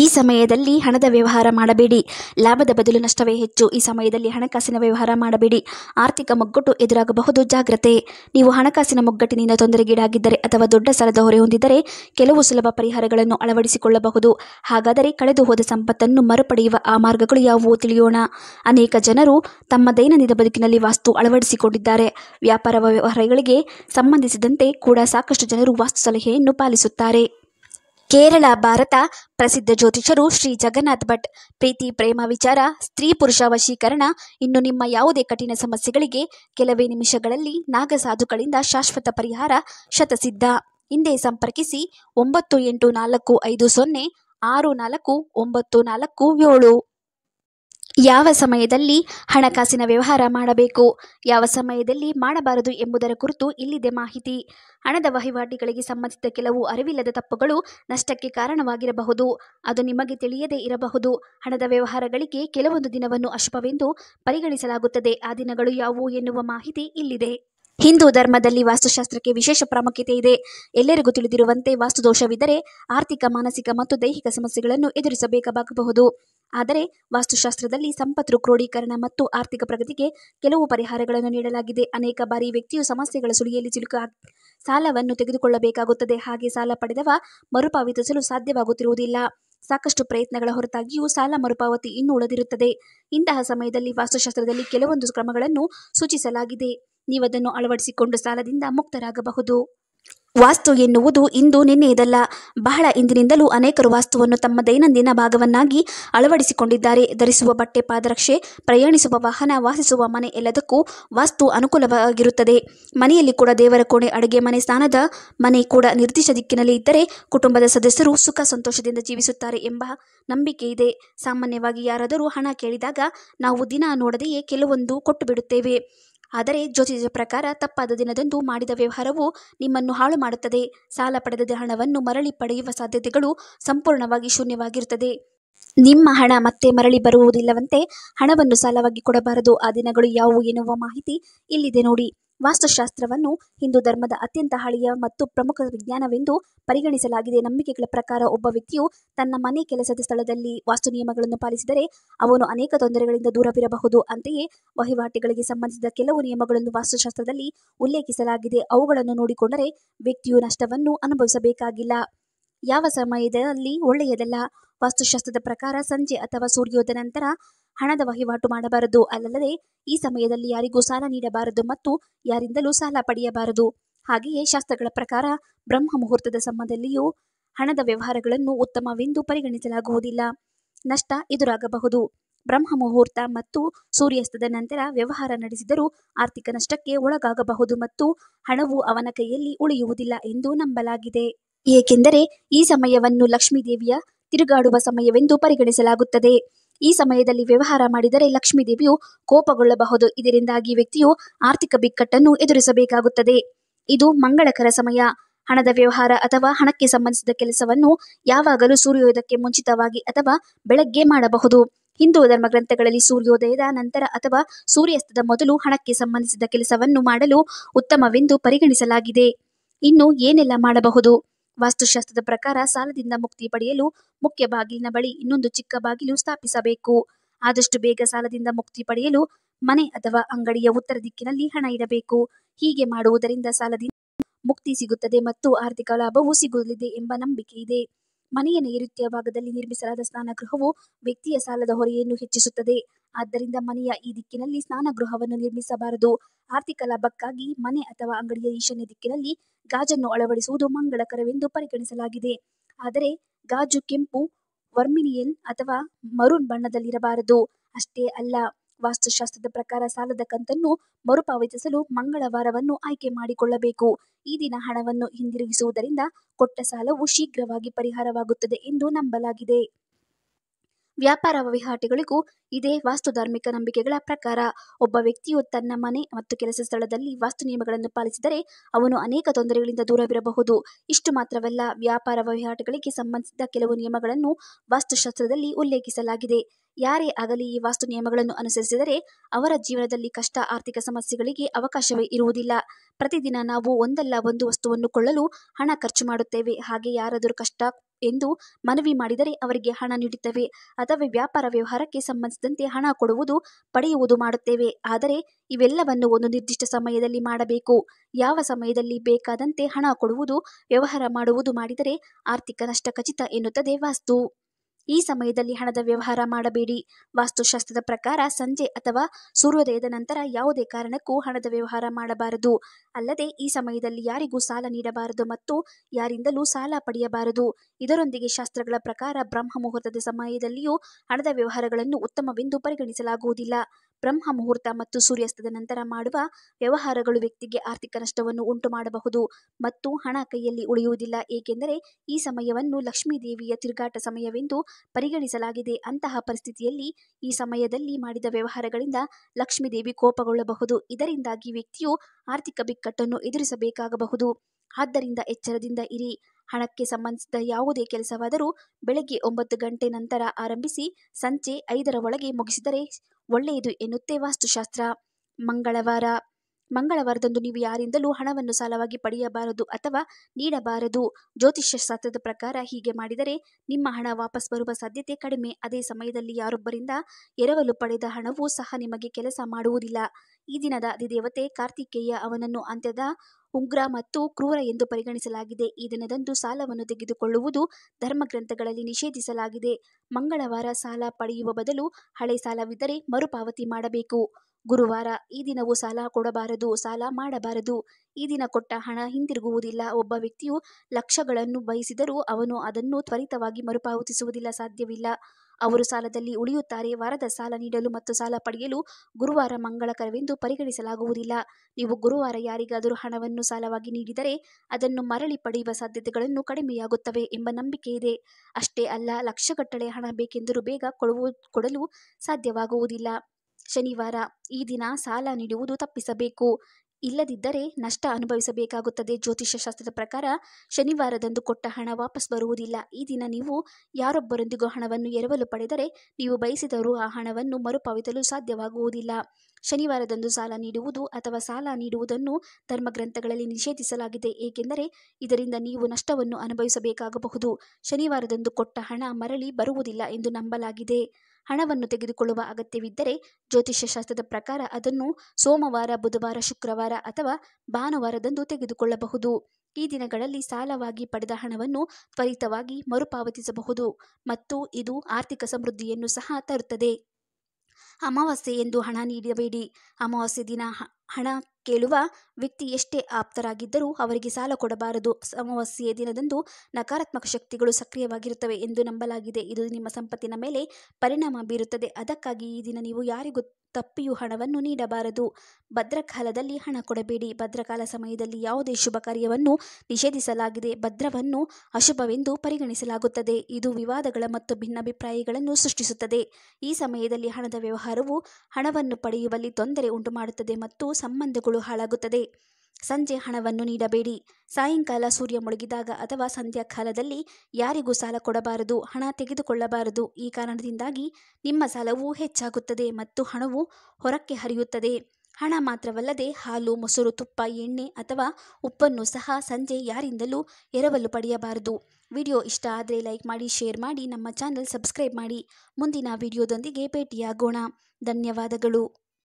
ಈ ಸಮಯದಲ್ಲಿ ಹಣದ ವ್ಯವಹಾರ ಮಾಡಬೇಡಿ ಲಾಭದ ಬದಲು ನಷ್ಟವೇ ಹೆಚ್ಚು ಈ ಸಮಯದಲ್ಲಿ ಹಣಕಾಸಿನ ವ್ಯವಹಾರ ಮಾಡಬೇಡಿ ಆರ್ಥಿಕ ಮೊಗ್ಗಟ್ಟು ಎದುರಾಗಬಹುದು ಜಾಗ್ರತೆ ನೀವು ಹಣಕಾಸಿನ ಮೊಗ್ಗಟ್ಟಿನಿಂದ ತೊಂದರೆಗೀಡಾಗಿದ್ದರೆ ಅಥವಾ ದೊಡ್ಡ ಸಾಲದ ಹೊರೆ ಹೊಂದಿದ್ದರೆ ಕೆಲವು ಸುಲಭ ಪರಿಹಾರಗಳನ್ನು ಅಳವಡಿಸಿಕೊಳ್ಳಬಹುದು ಹಾಗಾದರೆ ಕಳೆದು ಹೋದ ಸಂಪತ್ತನ್ನು ಮರುಪಡೆಯುವ ಆ ಮಾರ್ಗಗಳು ಯಾವುವು ತಿಳಿಯೋಣ ಅನೇಕ ಜನರು ತಮ್ಮ ದೈನಂದಿನ ಬದುಕಿನಲ್ಲಿ ವಾಸ್ತು ಅಳವಡಿಸಿಕೊಂಡಿದ್ದಾರೆ ವ್ಯಾಪಾರ ವ್ಯವಹಾರಗಳಿಗೆ ಸಂಬಂಧಿಸಿದಂತೆ ಕೂಡ ಸಾಕಷ್ಟು ಜನರು ವಾಸ್ತು ಸಲಹೆಯನ್ನು ಪಾಲಿಸುತ್ತಾರೆ ಕೇರಳ ಭಾರತ ಪ್ರಸಿದ್ಧ ಜ್ಯೋತಿಷರು ಶ್ರೀ ಜಗನ್ನಾಥ್ ಭಟ್ ಪ್ರೀತಿ ಪ್ರೇಮ ವಿಚಾರ ಸ್ತ್ರೀ ಪುರುಷ ವಶೀಕರಣ ಇನ್ನು ನಿಮ್ಮ ಯಾವುದೇ ಕಠಿಣ ಸಮಸ್ಯೆಗಳಿಗೆ ಕೆಲವೇ ನಿಮಿಷಗಳಲ್ಲಿ ನಾಗಸಾಧುಗಳಿಂದ ಶಾಶ್ವತ ಪರಿಹಾರ ಶತಸಿದ್ಧ ಹಿಂದೆ ಸಂಪರ್ಕಿಸಿ ಒಂಬತ್ತು ಎಂಟು ನಾಲ್ಕು ಐದು ಸೊನ್ನೆ ಆರು ನಾಲ್ಕು ಒಂಬತ್ತು ನಾಲ್ಕು ಏಳು ಯಾವ ಸಮಯದಲ್ಲಿ ಹಣಕಾಸಿನ ವ್ಯವಹಾರ ಮಾಡಬೇಕು ಯಾವ ಸಮಯದಲ್ಲಿ ಮಾಡಬಾರದು ಎಂಬುದರ ಕುರಿತು ಇಲ್ಲಿದೆ ಮಾಹಿತಿ ಹಣದ ವಹಿವಾಟಿಗಳಿಗೆ ಸಂಬಂಧಿಸಿದ ಕೆಲವು ಅರಿವಿಲ್ಲದ ತಪ್ಪುಗಳು ನಷ್ಟಕ್ಕೆ ಕಾರಣವಾಗಿರಬಹುದು ಅದು ನಿಮಗೆ ತಿಳಿಯದೇ ಇರಬಹುದು ಹಣದ ವ್ಯವಹಾರಗಳಿಗೆ ಕೆಲವೊಂದು ದಿನವನ್ನು ಅಶುಭವೆಂದು ಪರಿಗಣಿಸಲಾಗುತ್ತದೆ ಆ ದಿನಗಳು ಯಾವುವು ಎನ್ನುವ ಮಾಹಿತಿ ಇಲ್ಲಿದೆ ಹಿಂದೂ ಧರ್ಮದಲ್ಲಿ ವಾಸ್ತುಶಾಸ್ತ್ರಕ್ಕೆ ವಿಶೇಷ ಪ್ರಾಮುಖ್ಯತೆ ಇದೆ ಎಲ್ಲರಿಗೂ ತಿಳಿದಿರುವಂತೆ ವಾಸ್ತುದೋಷವಿದ್ದರೆ ಆರ್ಥಿಕ ಮಾನಸಿಕ ಮತ್ತು ದೈಹಿಕ ಸಮಸ್ಯೆಗಳನ್ನು ಎದುರಿಸಬೇಕಾಗಬಹುದು ಆದರೆ ವಾಸ್ತುಶಾಸ್ತ್ರದಲ್ಲಿ ಸಂಪತ್ತು ಕ್ರೋಢೀಕರಣ ಮತ್ತು ಆರ್ಥಿಕ ಪ್ರಗತಿಗೆ ಕೆಲವು ಪರಿಹಾರಗಳನ್ನು ನೀಡಲಾಗಿದೆ ಅನೇಕ ಬಾರಿ ವ್ಯಕ್ತಿಯು ಸಮಸ್ಯೆಗಳ ಸುಳಿಯಲ್ಲಿ ಸಿಲುಕಿ ಸಾಲವನ್ನು ತೆಗೆದುಕೊಳ್ಳಬೇಕಾಗುತ್ತದೆ ಹಾಗೆ ಸಾಲ ಪಡೆದವ ಮರುಪಾವತಿಸಲು ಸಾಧ್ಯವಾಗುತ್ತಿರುವುದಿಲ್ಲ ಸಾಕಷ್ಟು ಪ್ರಯತ್ನಗಳ ಹೊರತಾಗಿಯೂ ಸಾಲ ಮರುಪಾವತಿ ಇನ್ನೂ ಉಳಿದಿರುತ್ತದೆ ಇಂತಹ ಸಮಯದಲ್ಲಿ ವಾಸ್ತುಶಾಸ್ತ್ರದಲ್ಲಿ ಕೆಲವೊಂದು ಕ್ರಮಗಳನ್ನು ಸೂಚಿಸಲಾಗಿದೆ ನೀವದನ್ನು ಅಳವಡಿಸಿಕೊಂಡು ಸಾಲದಿಂದ ಮುಕ್ತರಾಗಬಹುದು ವಾಸ್ತು ಎನ್ನುವುದು ಇಂದು ನಿನ್ನೆಯದಲ್ಲ ಬಹಳ ಇಂದಿನಿಂದಲೂ ಅನೇಕರು ವಾಸ್ತುವನ್ನು ತಮ್ಮ ದೈನಂದಿನ ಭಾಗವನ್ನಾಗಿ ಅಳವಡಿಸಿಕೊಂಡಿದ್ದಾರೆ ಧರಿಸುವ ಬಟ್ಟೆ ಪಾದರಕ್ಷೆ ಪ್ರಯಾಣಿಸುವ ವಾಹನ ವಾಸಿಸುವ ಮನೆ ಎಲ್ಲದಕ್ಕೂ ವಾಸ್ತು ಅನುಕೂಲವಾಗಿರುತ್ತದೆ ಮನೆಯಲ್ಲಿ ಕೂಡ ದೇವರ ಕೋಣೆ ಅಡುಗೆ ಮನೆ ಸ್ಥಾನದ ಮನೆ ಕೂಡ ನಿರ್ದಿಷ್ಟ ದಿಕ್ಕಿನಲ್ಲಿ ಇದ್ದರೆ ಕುಟುಂಬದ ಸದಸ್ಯರು ಸುಖ ಸಂತೋಷದಿಂದ ಜೀವಿಸುತ್ತಾರೆ ಎಂಬ ನಂಬಿಕೆ ಇದೆ ಸಾಮಾನ್ಯವಾಗಿ ಯಾರಾದರೂ ಹಣ ಕೇಳಿದಾಗ ನಾವು ದಿನ ನೋಡದೆಯೇ ಕೆಲವೊಂದು ಕೊಟ್ಟು ಬಿಡುತ್ತೇವೆ ಆದರೆ ಜ್ಯೋತಿಷ ಪ್ರಕಾರ ತಪ್ಪಾದ ದಿನದಂದು ಮಾಡಿದ ವ್ಯವಹಾರವು ನಿಮ್ಮನ್ನು ಹಾಳು ಮಾಡುತ್ತದೆ ಸಾಲ ಪಡೆದ ಹಣವನ್ನು ಮರಳಿ ಪಡೆಯುವ ಸಾಧ್ಯತೆಗಳು ಸಂಪೂರ್ಣವಾಗಿ ಶೂನ್ಯವಾಗಿರುತ್ತದೆ ನಿಮ್ಮ ಹಣ ಮತ್ತೆ ಮರಳಿ ಬರುವುದಿಲ್ಲವಂತೆ ಹಣವನ್ನು ಸಾಲವಾಗಿ ಕೊಡಬಾರದು ಆ ದಿನಗಳು ಯಾವುವು ಎನ್ನುವ ಮಾಹಿತಿ ಇಲ್ಲಿದೆ ನೋಡಿ ವಾಸ್ತುಶಾಸ್ತ್ರವನ್ನು ಹಿಂದೂ ಧರ್ಮದ ಅತ್ಯಂತ ಹಳೆಯ ಮತ್ತು ಪ್ರಮುಖ ವಿಜ್ಞಾನವೆಂದು ಪರಿಗಣಿಸಲಾಗಿದೆ. ನಂಬಿಕೆಗಳ ಪ್ರಕಾರ, ಒಬ್ಬ ವ್ಯಕ್ತಿಯು ತನ್ನ ಮನೆ, ಕೆಲಸದ ಸ್ಥಳದಲ್ಲಿ ವಾಸ್ತು ನಿಯಮಗಳನ್ನು ಪಾಲಿಸಿದರೆ ಅವನು ಅನೇಕ ತೊಂದರೆಗಳಿಂದ ದೂರವಿರಬಹುದು. ಅಂತೆಯೇ, ವಹಿವಾಟಿಗಳಿಗೆ ಸಂಬಂಧಿಸಿದ ಕೆಲವು ನಿಯಮಗಳನ್ನು ವಾಸ್ತುಶಾಸ್ತ್ರದಲ್ಲಿ ಉಲ್ಲೇಖಿಸಲಾಗಿದೆ. ಅವುಗಳನ್ನು ನೋಡಿಕೊಂಡರೆ ವ್ಯಕ್ತಿಯು ನಷ್ಟವನ್ನು ಅನುಭವಿಸಬೇಕಾಗಿಲ್ಲ. ಯಾವ ಸಮಯದಲ್ಲಿ ಒಳ್ಳೆಯದಲ್ಲ ವಾಸ್ತುಶಾಸ್ತ್ರದ ಪ್ರಕಾರ ಸಂಜೆ ಅಥವಾ ಸೂರ್ಯೋದಯ ನಂತರ ಹಣದ ವಹಿವಾಟು ಮಾಡಬಾರದು ಅಲ್ಲದೆ ಈ ಸಮಯದಲ್ಲಿ ಯಾರಿಗೂ ಸಾಲ ನೀಡಬಾರದು ಮತ್ತು ಯಾರಿಂದಲೂ ಸಾಲ ಪಡೆಯಬಾರದು ಹಾಗೆಯೇ ಶಾಸ್ತ್ರಗಳ ಪ್ರಕಾರ ಬ್ರಹ್ಮ ಮುಹೂರ್ತದ ಸಮಯದಲ್ಲಿಯೂ ಹಣದ ವ್ಯವಹಾರಗಳನ್ನು ಉತ್ತಮವೆಂದು ಪರಿಗಣಿಸಲಾಗುವುದಿಲ್ಲ ನಷ್ಟ ಎದುರಾಗಬಹುದು ಬ್ರಹ್ಮ ಮುಹೂರ್ತ ಮತ್ತು ಸೂರ್ಯಾಸ್ತದ ನಂತರ ವ್ಯವಹಾರ ನಡೆಸಿದರೂ ಆರ್ಥಿಕ ನಷ್ಟಕ್ಕೆ ಒಳಗಾಗಬಹುದು ಮತ್ತು ಹಣವು ಅವನ ಕೈಯಲ್ಲಿ ಉಳಿಯುವುದಿಲ್ಲ ಎಂದು ನಂಬಲಾಗಿದೆ ಏಕೆಂದರೆ ಈ ಸಮಯವನ್ನು ಲಕ್ಷ್ಮೀದೇವಿಯ ತಿರುಗಾಡುವ ಸಮಯವೆಂದು ಪರಿಗಣಿಸಲಾಗುತ್ತದೆ ಈ ಸಮಯದಲ್ಲಿ ವ್ಯವಹಾರ ಮಾಡಿದರೆ ಲಕ್ಷ್ಮೀದೇವಿಯು ಕೋಪಗೊಳ್ಳಬಹುದು ಇದರಿಂದಾಗಿ ವ್ಯಕ್ತಿಯು ಆರ್ಥಿಕ ಬಿಕ್ಕಟ್ಟನ್ನು ಎದುರಿಸಬೇಕಾಗುತ್ತದೆ ಇದು ಮಂಗಳಕರ ಸಮಯ ಹಣದ ವ್ಯವಹಾರ ಅಥವಾ ಹಣಕ್ಕೆ ಸಂಬಂಧಿಸಿದ ಕೆಲಸವನ್ನು ಯಾವಾಗಲೂ ಸೂರ್ಯೋದಯಕ್ಕೆ ಮುಂಚಿತವಾಗಿ ಅಥವಾ ಬೆಳಗ್ಗೆ ಮಾಡಬಹುದು ಹಿಂದೂ ಧರ್ಮ ಗ್ರಂಥಗಳಲ್ಲಿ ಸೂರ್ಯೋದಯದ ನಂತರ ಅಥವಾ ಸೂರ್ಯಾಸ್ತದ ಮೊದಲು ಹಣಕ್ಕೆ ಸಂಬಂಧಿಸಿದ ಕೆಲಸವನ್ನು ಮಾಡಲು ಉತ್ತಮವೆಂದು ಪರಿಗಣಿಸಲಾಗಿದೆ ಇನ್ನು ಏನೆಲ್ಲ ಮಾಡಬಹುದು ವಾಸ್ತುಶಾಸ್ತ್ರದ ಪ್ರಕಾರ ಸಾಲದಿಂದ ಮುಕ್ತಿ ಪಡೆಯಲು ಮುಖ್ಯ ಬಾಗಿಲಿನ ಬಳಿ ಇನ್ನೊಂದು ಚಿಕ್ಕ ಬಾಗಿಲು ಸ್ಥಾಪಿಸಬೇಕು ಆದಷ್ಟು ಬೇಗ ಸಾಲದಿಂದ ಮುಕ್ತಿ ಪಡೆಯಲು ಮನೆ ಅಥವಾ ಅಂಗಡಿಯ ಉತ್ತರ ದಿಕ್ಕಿನಲ್ಲಿ ಹಣ ಇಡಬೇಕು ಹೀಗೆ ಮಾಡುವುದರಿಂದ ಸಾಲದಿಂದ ಮುಕ್ತಿ ಸಿಗುತ್ತದೆ ಮತ್ತು ಆರ್ಥಿಕ ಲಾಭವೂ ಸಿಗಲಿದೆ ಎಂಬ ನಂಬಿಕೆ ಇದೆ ಮನೆಯ ನೈಋತ್ಯ ಭಾಗದಲ್ಲಿ ನಿರ್ಮಿಸಲಾದ ಸ್ನಾನಗೃಹವು ವ್ಯಕ್ತಿಯ ಸಾಲದ ಹೊರೆಯನ್ನು ಹೆಚ್ಚಿಸುತ್ತದೆ ಆದ್ದರಿಂದ ಮನೆಯ ಈ ದಿಕ್ಕಿನಲ್ಲಿ ಸ್ನಾನಗೃಹವನ್ನು ನಿರ್ಮಿಸಬಾರದು ಆರ್ಥಿಕ ಲಾಭಕ್ಕಾಗಿ ಮನೆ ಅಥವಾ ಅಂಗಡಿಯ ಈಶಾನ್ಯ ದಿಕ್ಕಿನಲ್ಲಿ ಗಾಜನ್ನು ಅಳವಡಿಸುವುದು ಮಂಗಳಕರವೆಂದು ಪರಿಗಣಿಸಲಾಗಿದೆ ಆದರೆ ಗಾಜು ಕೆಂಪು ವರ್ಮಿನಿಯನ್ ಅಥವಾ ಮರುನ್ ಬಣ್ಣದಲ್ಲಿರಬಾರದು ಅಷ್ಟೇ ಅಲ್ಲ ವಾಸ್ತುಶಾಸ್ತ್ರದ ಪ್ರಕಾರ ಸಾಲದ ಕಂತನ್ನು ಮರುಪಾವತಿಸಲು ಮಂಗಳವಾರವನ್ನು ಆಯ್ಕೆ ಮಾಡಿಕೊಳ್ಳಬೇಕು ಈ ದಿನ ಹಣವನ್ನು ಹಿಂದಿರುಗಿಸುವುದರಿಂದ ಕೊಟ್ಟ ಸಾಲವು ಶೀಘ್ರವಾಗಿ ಪರಿಹಾರವಾಗುತ್ತದೆ ಎಂದು ನಂಬಲಾಗಿದೆ ವ್ಯಾಪಾರ ವಹಿವಾಟುಗಳಿಗೂ ಇದೇ ವಾಸ್ತು ಧಾರ್ಮಿಕ ನಂಬಿಕೆಗಳ ಪ್ರಕಾರ ಒಬ್ಬ ವ್ಯಕ್ತಿಯು ತನ್ನ ಮನೆ ಮತ್ತು ಕೆಲಸ ಸ್ಥಳದಲ್ಲಿ ವಾಸ್ತು ನಿಯಮಗಳನ್ನು ಪಾಲಿಸಿದರೆ ಅವನು ಅನೇಕ ತೊಂದರೆಗಳಿಂದ ದೂರವಿರಬಹುದು ಇಷ್ಟು ಮಾತ್ರವಲ್ಲ ವ್ಯಾಪಾರ ವಹಿವಾಟುಗಳಿಗೆ ಸಂಬಂಧಿಸಿದ ಕೆಲವು ನಿಯಮಗಳನ್ನು ವಾಸ್ತುಶಾಸ್ತ್ರದಲ್ಲಿ ಉಲ್ಲೇಖಿಸಲಾಗಿದೆ ಯಾರೇ ಆಗಲಿ ಈ ವಾಸ್ತು ನಿಯಮಗಳನ್ನು ಅನುಸರಿಸಿದರೆ ಅವರ ಜೀವನದಲ್ಲಿ ಕಷ್ಟ ಆರ್ಥಿಕ ಸಮಸ್ಯೆಗಳಿಗೆ ಅವಕಾಶವೇ ಇರುವುದಿಲ್ಲ ಪ್ರತಿದಿನ ನಾವು ಒಂದಲ್ಲ ಒಂದು ವಸ್ತುವನ್ನು ಕೊಳ್ಳಲು ಹಣ ಖರ್ಚು ಮಾಡುತ್ತೇವೆ ಹಾಗೆ ಯಾರಾದರೂ ಕಷ್ಟ ಎಂದು ಮನವಿ ಮಾಡಿದರೆ ಅವರಿಗೆ ಹಣ ನೀಡುತ್ತವೆ ಅಥವಾ ವ್ಯಾಪಾರ ವ್ಯವಹಾರಕ್ಕೆ ಸಂಬಂಧಿಸಿದಂತೆ ಹಣ ಕೊಡುವುದು ಪಡೆಯುವುದು ಮಾಡುತ್ತೇವೆ ಆದರೆ ಇವೆಲ್ಲವನ್ನು ಒಂದು ನಿರ್ದಿಷ್ಟ ಸಮಯದಲ್ಲಿ ಮಾಡಬೇಕು ಯಾವ ಸಮಯದಲ್ಲಿ ಬೇಕಾದಂತೆ ಹಣ ಕೊಡುವುದು ವ್ಯವಹಾರ ಮಾಡುವುದು ಮಾಡಿದರೆ ಆರ್ಥಿಕ ನಷ್ಟ ಖಚಿತ ಎನ್ನುತ್ತದೆ ವಾಸ್ತು ಈ ಸಮಯದಲ್ಲಿ ಹಣದ ವ್ಯವಹಾರ ಮಾಡಬೇಡಿ ವಾಸ್ತುಶಾಸ್ತ್ರದ ಪ್ರಕಾರ ಸಂಜೆ ಅಥವಾ ಸೂರ್ಯೋದಯದ ನಂತರ ಯಾವುದೇ ಕಾರಣಕ್ಕೂ ಹಣದ ವ್ಯವಹಾರ ಮಾಡಬಾರದು ಅಲ್ಲದೆ ಈ ಸಮಯದಲ್ಲಿ ಯಾರಿಗೂ ಸಾಲ ನೀಡಬಾರದು ಮತ್ತು ಯಾರಿಂದಲೂ ಸಾಲ ಪಡೆಯಬಾರದು ಇದರೊಂದಿಗೆ ಶಾಸ್ತ್ರಗಳ ಪ್ರಕಾರ ಬ್ರಹ್ಮ ಮುಹೂರ್ತದ ಸಮಯದಲ್ಲಿಯೂ ಹಣದ ವ್ಯವಹಾರಗಳನ್ನು ಉತ್ತಮವೆಂದು ಪರಿಗಣಿಸಲಾಗುವುದಿಲ್ಲ ಬ್ರಹ್ಮ ಮುಹೂರ್ತ ಮತ್ತು ಸೂರ್ಯಾಸ್ತದ ನಂತರ ಮಾಡುವ ವ್ಯವಹಾರಗಳು ವ್ಯಕ್ತಿಗೆ ಆರ್ಥಿಕ ನಷ್ಟವನ್ನು ಉಂಟು ಮಾಡಬಹುದು ಮತ್ತು ಹಣ ಕೈಯಲ್ಲಿ ಉಳಿಯುವುದಿಲ್ಲ ಏಕೆಂದರೆ ಈ ಸಮಯವನ್ನು ಲಕ್ಷ್ಮೀದೇವಿಯ ತಿರುಗಾಟ ಸಮಯವೆಂದು ಪರಿಗಣಿಸಲಾಗಿದೆ ಅಂತಹ ಪರಿಸ್ಥಿತಿಯಲ್ಲಿ ಈ ಸಮಯದಲ್ಲಿ ಮಾಡಿದ ವ್ಯವಹಾರಗಳಿಂದ ಲಕ್ಷ್ಮೀದೇವಿ ಕೋಪಗೊಳ್ಳಬಹುದು ಇದರಿಂದಾಗಿ ವ್ಯಕ್ತಿಯು ಆರ್ಥಿಕ ಬಿಕ್ಕಟ್ಟನ್ನು ಎದುರಿಸಬೇಕಾಗಬಹುದು ಆದ್ದರಿಂದ ಎಚ್ಚರದಿಂದ ಇರಿ ಹಣಕ್ಕೆ ಸಂಬಂಧಿಸಿದ ಯಾವುದೇ ಕೆಲಸವಾದರೂ ಬೆಳಗ್ಗೆ ಒಂಬತ್ತು ಗಂಟೆ ನಂತರ ಆರಂಭಿಸಿ ಸಂಜೆ ಐದರ ಒಳಗೆ ಮುಗಿಸಿದರೆ ಒಳ್ಳೆಯದು ಎನ್ನುತ್ತೆ ವಾಸ್ತುಶಾಸ್ತ್ರ ಮಂಗಳವಾರ ಮಂಗಳವಾರದಂದು ನೀವು ಯಾರಿಂದಲೂ ಹಣವನ್ನು ಸಾಲವಾಗಿ ಪಡೆಯಬಾರದು ಅಥವಾ ನೀಡಬಾರದು ಜ್ಯೋತಿಷ್ಯ ಶಾಸ್ತ್ರದ ಪ್ರಕಾರ ಹೀಗೆ ಮಾಡಿದರೆ ನಿಮ್ಮ ಹಣ ವಾಪಸ್ ಬರುವ ಸಾಧ್ಯತೆ ಕಡಿಮೆ ಅದೇ ಸಮಯದಲ್ಲಿ ಯಾರೊಬ್ಬರಿಂದ ಎರವಲು ಪಡೆದ ಹಣವೂ ಸಹ ನಿಮಗೆ ಕೆಲಸ ಮಾಡುವುದಿಲ್ಲ ಈ ದಿನದ ಅಧಿದೇವತೆ ಕಾರ್ತಿಕೇಯ ಅವನನ್ನು ಅಂತ್ಯದ ಉಗ್ರ ಮತ್ತು ಕ್ರೂರ ಎಂದು ಪರಿಗಣಿಸಲಾಗಿದೆ ಈ ದಿನದಂದು ಸಾಲವನ್ನು ತೆಗೆದುಕೊಳ್ಳುವುದು ಧರ್ಮಗ್ರಂಥಗಳಲ್ಲಿ ನಿಷೇಧಿಸಲಾಗಿದೆ ಮಂಗಳವಾರ ಸಾಲ ಪಡೆಯುವ ಬದಲು ಹಳೆ ಸಾಲವಿದ್ದರೆ ಮರುಪಾವತಿ ಮಾಡಬೇಕು ಗುರುವಾರ ಈ ದಿನವೂ ಸಾಲ ಕೊಡಬಾರದು ಸಾಲ ಮಾಡಬಾರದು ಈ ದಿನ ಕೊಟ್ಟ ಹಣ ಹಿಂದಿರುಗುವುದಿಲ್ಲ ಒಬ್ಬ ವ್ಯಕ್ತಿಯು ಲಕ್ಷಗಳನ್ನು ಬಯಸಿದರೂ ಅವನು ಅದನ್ನು ತ್ವರಿತವಾಗಿ ಮರುಪಾವತಿಸುವುದಿಲ್ಲ ಸಾಧ್ಯವಿಲ್ಲ ಅವರು ಸಾಲದಲ್ಲಿ ಉಳಿಯುತ್ತಾರೆ ವಾರದ ಸಾಲ ನೀಡಲು ಮತ್ತು ಸಾಲ ಪಡೆಯಲು ಗುರುವಾರ ಮಂಗಳಕರವೆಂದು ಪರಿಗಣಿಸಲಾಗುವುದಿಲ್ಲ ನೀವು ಗುರುವಾರ ಯಾರಿಗಾದರೂ ಹಣವನ್ನು ಸಾಲವಾಗಿ ನೀಡಿದರೆ ಅದನ್ನು ಮರಳಿ ಪಡೆಯುವ ಸಾಧ್ಯತೆಗಳನ್ನು ಕಡಿಮೆಯಾಗುತ್ತವೆ ಎಂಬ ನಂಬಿಕೆ ಇದೆ ಅಷ್ಟೇ ಅಲ್ಲ ಲಕ್ಷಗಟ್ಟಲೆ ಹಣ ಬೇಕೆಂದರೂ ಬೇಗ ಕೊಡುವ ಕೊಡಲು ಸಾಧ್ಯವಾಗುವುದಿಲ್ಲ ಶನಿವಾರ ಈ ದಿನ ಸಾಲ ನೀಡುವುದು ತಪ್ಪಿಸಬೇಕು ಇಲ್ಲದಿದ್ದರೆ ನಷ್ಟ ಅನುಭವಿಸಬೇಕಾಗುತ್ತದೆ ಜ್ಯೋತಿಷ್ಯಶಾಸ್ತ್ರದ ಪ್ರಕಾರ ಶನಿವಾರದಂದು ಕೊಟ್ಟ ಹಣ ವಾಪಸ್ ಬರುವುದಿಲ್ಲ ಈ ದಿನ ನೀವು ಯಾರೊಬ್ಬರೊಂದಿಗೂ ಹಣವನ್ನು ಎರವಲು ಪಡೆದರೆ ನೀವು ಬಯಸಿದರೂ ಆ ಹಣವನ್ನು ಮರುಪಾವತಿಸಲು ಸಾಧ್ಯವಾಗುವುದಿಲ್ಲ ಶನಿವಾರದಂದು ಸಾಲ ನೀಡುವುದು ಅಥವಾ ಸಾಲ ನೀಡುವುದನ್ನು ಧರ್ಮಗ್ರಂಥಗಳಲ್ಲಿ ನಿಷೇಧಿಸಲಾಗಿದೆ ಏಕೆಂದರೆ ಇದರಿಂದ ನೀವು ನಷ್ಟವನ್ನು ಅನುಭವಿಸಬೇಕಾಗಬಹುದು ಶನಿವಾರದಂದು ಕೊಟ್ಟ ಹಣ ಮರಳಿ ಬರುವುದಿಲ್ಲ ಎಂದು ನಂಬಲಾಗಿದೆ ಹಣವನ್ನು ತೆಗೆದುಕೊಳ್ಳುವ ಅಗತ್ಯವಿದ್ದರೆ ಜ್ಯೋತಿಷ್ಯಶಾಸ್ತ್ರದ ಪ್ರಕಾರ ಅದನ್ನು ಸೋಮವಾರ ಬುಧವಾರ ಶುಕ್ರವಾರ ಅಥವಾ ಭಾನುವಾರದಂದು ತೆಗೆದುಕೊಳ್ಳಬಹುದು ಈ ದಿನಗಳಲ್ಲಿ ಸಾಲವಾಗಿ ಪಡೆದ ಹಣವನ್ನು ತ್ವರಿತವಾಗಿ ಮರುಪಾವತಿಸಬಹುದು ಮತ್ತು ಇದು ಆರ್ಥಿಕ ಸಮೃದ್ಧಿಯನ್ನು ಸಹ ತರುತ್ತದೆ ಅಮಾವಾಸ್ಯೆ ಎಂದು ಹಣ ನೀಡಬೇಡಿ ಅಮಾವಾಸ್ಯೆ ದಿನ ಹಣ ಕೇಳುವ ವ್ಯಕ್ತಿ ಎಷ್ಟೇ ಆಪ್ತರಾಗಿದ್ದರೂ ಅವರಿಗೆ ಸಾಲ ಕೊಡಬಾರದು ಅಮಾವಾಸ್ಯೆಯ ದಿನದಂದು ನಕಾರಾತ್ಮಕ ಶಕ್ತಿಗಳು ಸಕ್ರಿಯವಾಗಿರುತ್ತವೆ ಎಂದು ನಂಬಲಾಗಿದೆ ಇದು ನಿಮ್ಮ ಸಂಪತ್ತಿನ ಮೇಲೆ ಪರಿಣಾಮ ಬೀರುತ್ತದೆ ಅದಕ್ಕಾಗಿ ಈ ದಿನ ನೀವು ಯಾರಿಗೂ ತಪ್ಪಿಯೂ ಹಣವನ್ನು ನೀಡಬಾರದು ಭದ್ರಕಾಲದಲ್ಲಿ ಹಣ ಕೊಡಬೇಡಿ ಭದ್ರಕಾಲ ಸಮಯದಲ್ಲಿ ಯಾವುದೇ ಶುಭ ಕಾರ್ಯವನ್ನು ನಿಷೇಧಿಸಲಾಗಿದೆ ಭದ್ರವನ್ನು ಅಶುಭವೆಂದು ಪರಿಗಣಿಸಲಾಗುತ್ತದೆ ಇದು ವಿವಾದಗಳ ಮತ್ತು ಭಿನ್ನಾಭಿಪ್ರಾಯಗಳನ್ನು ಸೃಷ್ಟಿಸುತ್ತದೆ ಈ ಸಮಯದಲ್ಲಿ ಹಣದ ವ್ಯವಹಾರವು ಹಣವನ್ನು ಪಡೆಯುವಲ್ಲಿ ತೊಂದರೆ ಉಂಟುಮಾಡುತ್ತದೆ ಮತ್ತು ಸಂಬಂಧಗಳು ಹಾಳಾಗುತ್ತದೆ ಸಂಜೆ ಹಣವನ್ನು ನೀಡಬೇಡಿ ಸಾಯಂಕಾಲ ಸೂರ್ಯ ಮುಳುಗಿದಾಗ ಅಥವಾ ಸಂಧ್ಯಾಕಾಲದಲ್ಲಿ ಯಾರಿಗೂ ಸಾಲ ಕೊಡಬಾರದು ಹಣ ತೆಗೆದುಕೊಳ್ಳಬಾರದು ಈ ಕಾರಣದಿಂದಾಗಿ ನಿಮ್ಮ ಸಾಲವೂ ಹೆಚ್ಚಾಗುತ್ತದೆ ಮತ್ತು ಹಣವು ಹೊರಕ್ಕೆ ಹರಿಯುತ್ತದೆ ಹಣ ಮಾತ್ರವಲ್ಲದೆ ಹಾಲು ಮೊಸರು ತುಪ್ಪ ಎಣ್ಣೆ ಅಥವಾ ಉಪ್ಪನ್ನು ಸಹ ಸಂಜೆ ಯಾರಿಂದಲೂ ಎರವಲು ಪಡೆಯಬಾರದು ವಿಡಿಯೋ ಇಷ್ಟ ಆದರೆ ಲೈಕ್ ಮಾಡಿ ಶೇರ್ ಮಾಡಿ ನಮ್ಮ ಚಾನಲ್ ಸಬ್ಸ್ಕ್ರೈಬ್ ಮಾಡಿ ಮುಂದಿನ ವಿಡಿಯೋದೊಂದಿಗೆ ಭೇಟಿಯಾಗೋಣ ಧನ್ಯವಾದಗಳು